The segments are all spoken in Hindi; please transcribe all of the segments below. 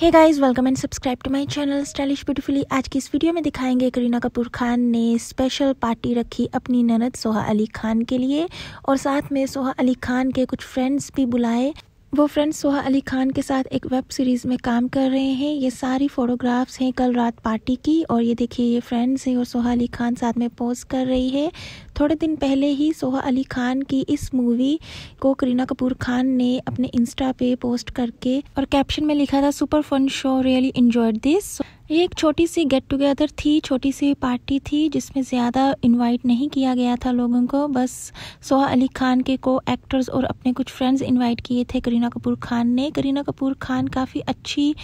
hey guys welcome and subscribe to my channel stylish beautifully आज की इस वीडियो में दिखाएंगे करीना कपूर खान ने स्पेशल पार्टी रखी अपनी ननद सोहा अली खान के लिए और साथ में सोहा अली खान के कुछ फ्रेंड्स भी बुलाए वो फ्रेंड्स सोहा अली खान के साथ एक वेब सीरीज़ में काम कर रहे हैं ये सारी फ़ोटोग्राफ्स हैं कल रात पार्टी की और ये देखिए ये फ्रेंड्स हैं और सोहा अली खान साथ में पोज कर रही है थोड़े दिन पहले ही सोहा अली खान की इस मूवी को करीना कपूर खान ने अपने इंस्टा पे पोस्ट करके और कैप्शन में लिखा था super fun show really enjoyed this ये एक छोटी सी गेट टुगेदर थी छोटी सी पार्टी थी जिसमें ज़्यादा इनवाइट नहीं किया गया था लोगों को बस सोहा अली खान के को एक्टर्स और अपने कुछ फ्रेंड्स इनवाइट किए थे करीना कपूर खान ने करीना कपूर खान काफ़ी अच्छी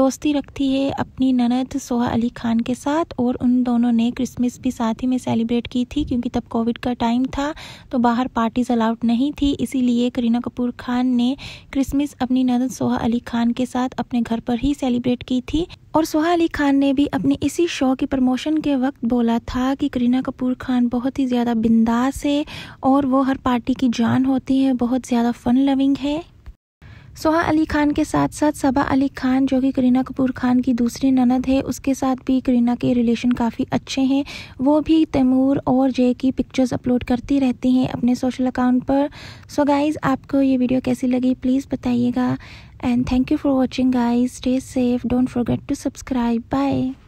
दोस्ती रखती है अपनी ननद सोहा अली खान के साथ और उन दोनों ने क्रिसमस भी साथ ही में सेलिब्रेट की थी क्योंकि तब कोविड का टाइम था तो बाहर पार्टीज़ अलाउड नहीं थी इसीलिए करीना कपूर खान ने क्रिसमस अपनी ननद सोहा अली खान के साथ अपने घर पर ही सेलिब्रेट की थी और सोहा अली खान ने भी अपने इसी शो की प्रमोशन के वक्त बोला था कि करीना कपूर खान बहुत ही ज़्यादा बिंदास है और वो हर पार्टी की जान होती है बहुत ज़्यादा फ़न लविंग है सोहा अली खान के साथ साथ सबा अली खान जो कि करीना कपूर खान की दूसरी ननद है उसके साथ भी करीना के रिलेशन काफ़ी अच्छे हैं वो भी तैमूर और जय की पिक्चर्स अपलोड करती रहती हैं अपने सोशल अकाउंट पर सो गाइज़ आपको ये वीडियो कैसी लगी प्लीज़ बताइएगा and thank you for watching guys stay safe don't forget to subscribe bye